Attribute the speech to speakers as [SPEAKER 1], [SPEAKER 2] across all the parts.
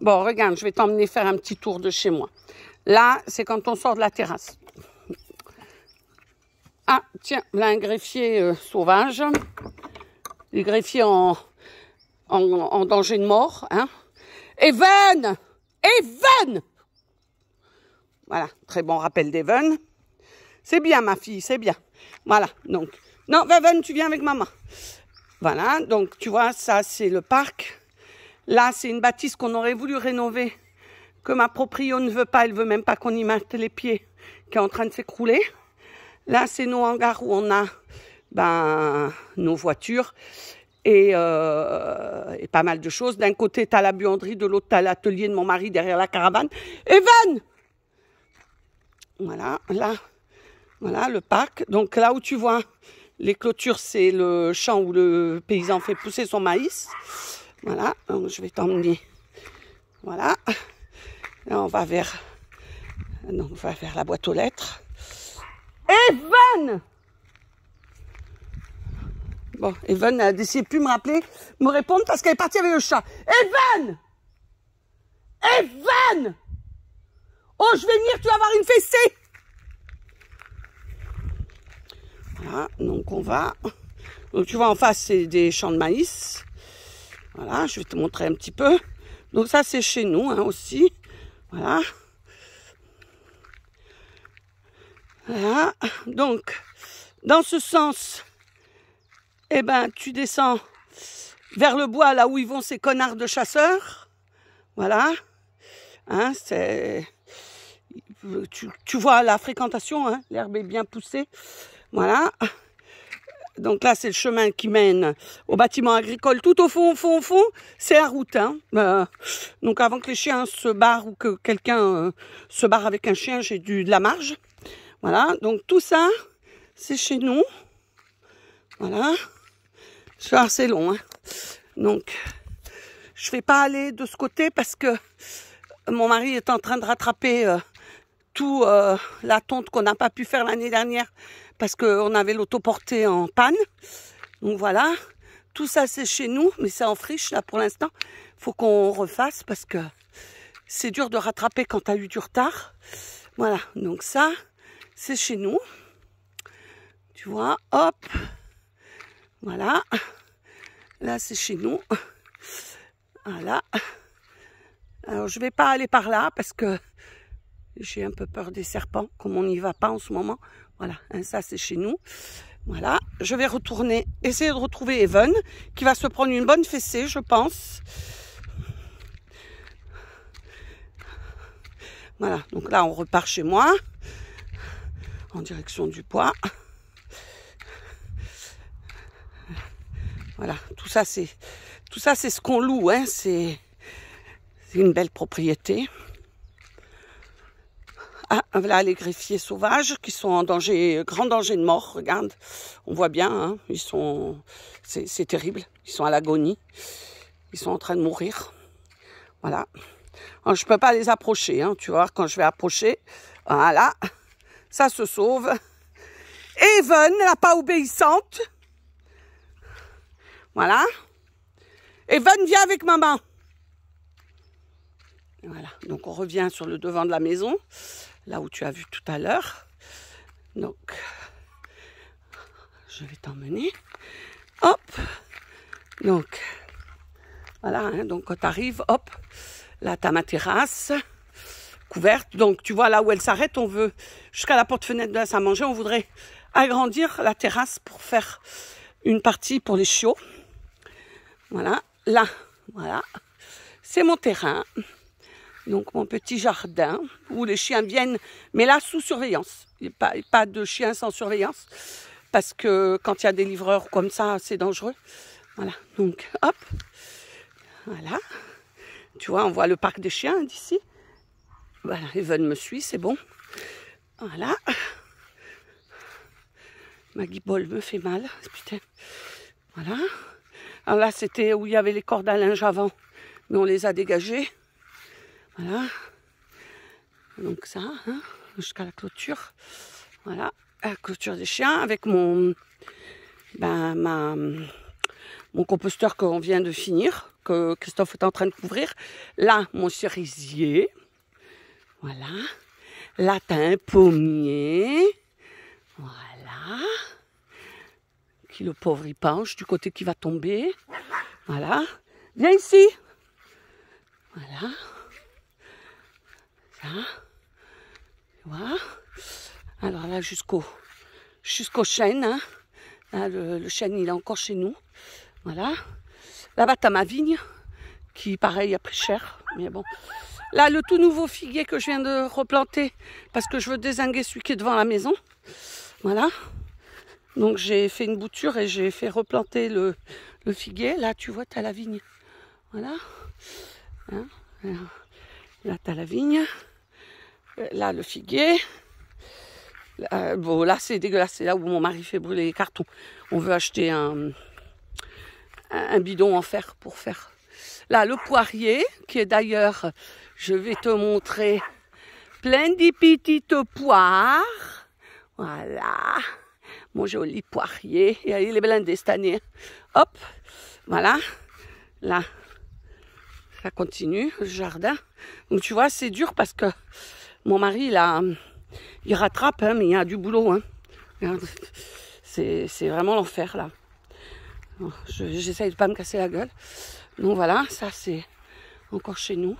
[SPEAKER 1] Bon, regarde, je vais t'emmener faire un petit tour de chez moi. Là, c'est quand on sort de la terrasse. Ah, tiens, là, un greffier euh, sauvage. Les greffier en, danger de mort. Hein. Evan Voilà, très bon rappel d'Even. C'est bien, ma fille, c'est bien. Voilà, donc. Non, Evan, tu viens avec maman. Voilà, donc tu vois, ça, c'est le parc. Là, c'est une bâtisse qu'on aurait voulu rénover, que ma proprio ne veut pas. Elle veut même pas qu'on y mette les pieds, qui est en train de s'écrouler. Là, c'est nos hangars où on a ben, nos voitures et, euh, pas mal de choses. D'un côté, tu as la buanderie, de l'autre, tu as l'atelier de mon mari derrière la caravane. Evan Voilà, là, voilà le parc. Donc là où tu vois les clôtures, c'est le champ où le paysan fait pousser son maïs. Voilà, je vais t'emmener. Voilà. Là, on va vers, non, on va vers la boîte aux lettres. Evan Bon, Evan a décidé de plus me rappeler, me répondre parce qu'elle est partie avec le chat. Evan Evan Oh, je vais venir, tu vas avoir une fessée Voilà, donc on va. Donc tu vois, en face, c'est des champs de maïs. Voilà, je vais te montrer un petit peu. Donc ça, c'est chez nous hein, aussi. Voilà. Voilà. Donc, dans ce sens, eh ben, tu descends vers le bois, là où ils vont ces connards de chasseurs. Voilà. Hein, c'est... Tu, vois la fréquentation, hein, l'herbe est bien poussée. Voilà. Donc là, c'est le chemin qui mène au bâtiment agricole. Tout au fond, au fond, au fond, c'est la route. Hein. Euh, donc avant que les chiens se barrent ou que quelqu'un euh, se barre avec un chien, j'ai de la marge. Voilà, donc tout ça, c'est chez nous. Voilà. C'est assez long. Hein. Donc, je ne vais pas aller de ce côté parce que mon mari est en train de rattraper euh, tout la tonte qu'on n'a pas pu faire l'année dernière parce qu'on avait l'autoportée en panne. Donc voilà, tout ça c'est chez nous, mais c'est en friche là pour l'instant. Faut qu'on refasse parce que c'est dur de rattraper quand tu as eu du retard. Voilà, donc ça c'est chez nous. Tu vois, hop, voilà. Là c'est chez nous. Voilà. Alors je vais pas aller par là parce que j'ai un peu peur des serpents, comme on n'y va pas en ce moment. Voilà, hein, ça c'est chez nous. Voilà, je vais retourner, essayer de retrouver Evan, qui va se prendre une bonne fessée, je pense. Voilà, donc là on repart chez moi, en direction du poids. Voilà, tout ça c'est tout ça c'est ce qu'on loue, hein, c'est une belle propriété. Ah, voilà les greffiers sauvages qui sont en danger, grand danger de mort. Regarde, on voit bien, hein, ils sont, c'est terrible. Ils sont à l'agonie. Ils sont en train de mourir. Voilà. Je je peux pas les approcher. Hein, tu vois, quand je vais approcher, voilà, ça se sauve. Evan la pas obéissante. Voilà. Evan, viens avec maman. Voilà, donc on revient sur le devant de la maison là où tu as vu tout à l'heure. Donc, je vais t'emmener. Hop Donc, voilà, hein. donc quand tu arrives, hop, là, tu as ma terrasse couverte. Donc, tu vois, là où elle s'arrête, on veut, jusqu'à la porte-fenêtre de la salle à manger, on voudrait agrandir la terrasse pour faire une partie pour les chiots. Voilà, là, voilà. C'est mon terrain donc mon petit jardin où les chiens viennent, mais là sous surveillance. Il n'y a pas, de chiens sans surveillance parce que quand il y a des livreurs comme ça, c'est dangereux. Voilà, donc hop, voilà. Tu vois, on voit le parc des chiens d'ici. Voilà, Evan me suit, c'est bon. Voilà. Ma guibole me fait mal, putain. Voilà. Alors là, c'était où il y avait les cordes à linge avant, mais on les a dégagées. Voilà. Donc ça, hein, jusqu'à la clôture. Voilà, la clôture des chiens avec mon, ben, mon composteur qu'on vient de finir, que Christophe est en train de couvrir. Là, mon cerisier. Voilà. Là, t'as un pommier. Voilà. Qui le pauvre, il penche du côté qui va tomber. Voilà. Viens ici. Voilà. Alors là, jusqu'au jusqu'au chêne. Hein. le, chêne, il est encore chez nous. Voilà. Là-bas, t'as ma vigne, qui, pareil, a pris cher. Mais bon. Là, le tout nouveau figuier que je viens de replanter, parce que je veux désinguer celui qui est devant la maison. Voilà. Donc, j'ai fait une bouture et j'ai fait replanter le, figuier. Là, tu vois, t'as la vigne. Voilà. Hein, là, là t'as la vigne. Là, le figuier. Là, bon, là, c'est dégueulasse. C'est là où mon mari fait brûler les cartons. On veut acheter un, un bidon en fer pour faire. Là, le poirier, qui est d'ailleurs, je vais te montrer, plein de petites poires. Voilà, mon joli poirier. Il est blindé cette année. Hop, voilà. Là, ça continue, le jardin. Donc, tu vois, c'est dur parce que mon mari, il, il rattrape, hein, mais il y a du boulot. Hein. C'est vraiment l'enfer, là. J'essaye je, de pas me casser la gueule. Donc voilà, ça c'est encore chez nous.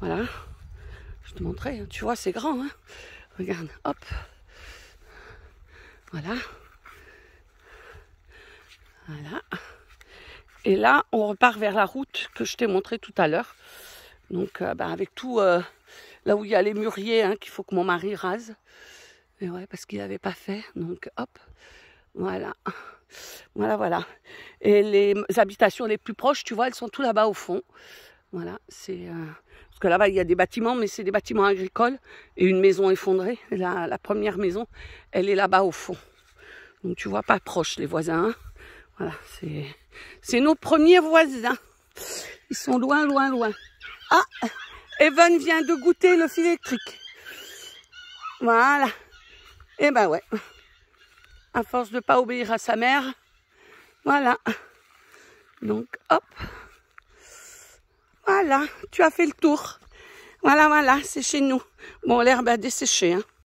[SPEAKER 1] Voilà. Je te montrais, hein. tu vois, c'est grand. Hein. Regarde, hop. Voilà. Voilà. Et là, on repart vers la route que je t'ai montrée tout à l'heure. Donc, euh, bah, avec tout, euh, là où il y a les mûriers hein, qu'il faut que mon mari rase. Mais ouais, parce qu'il n'avait pas fait. Donc hop, voilà. Voilà, voilà. Et les habitations les plus proches, tu vois, elles sont tout là-bas au fond. Voilà, c'est... Euh, parce que là-bas, il y a des bâtiments, mais c'est des bâtiments agricoles et une maison effondrée. La, la première maison, elle est là-bas au fond. Donc tu vois pas proche les voisins. Hein. voilà, c'est nos premiers voisins. Ils sont loin, loin, loin. Ah Evan vient de goûter le fil électrique. Voilà. Et eh ben ouais. À force de pas obéir à sa mère. Voilà. Donc, hop. Voilà, tu as fait le tour. Voilà, voilà, c'est chez nous. Bon, l'herbe a desséché. Hein.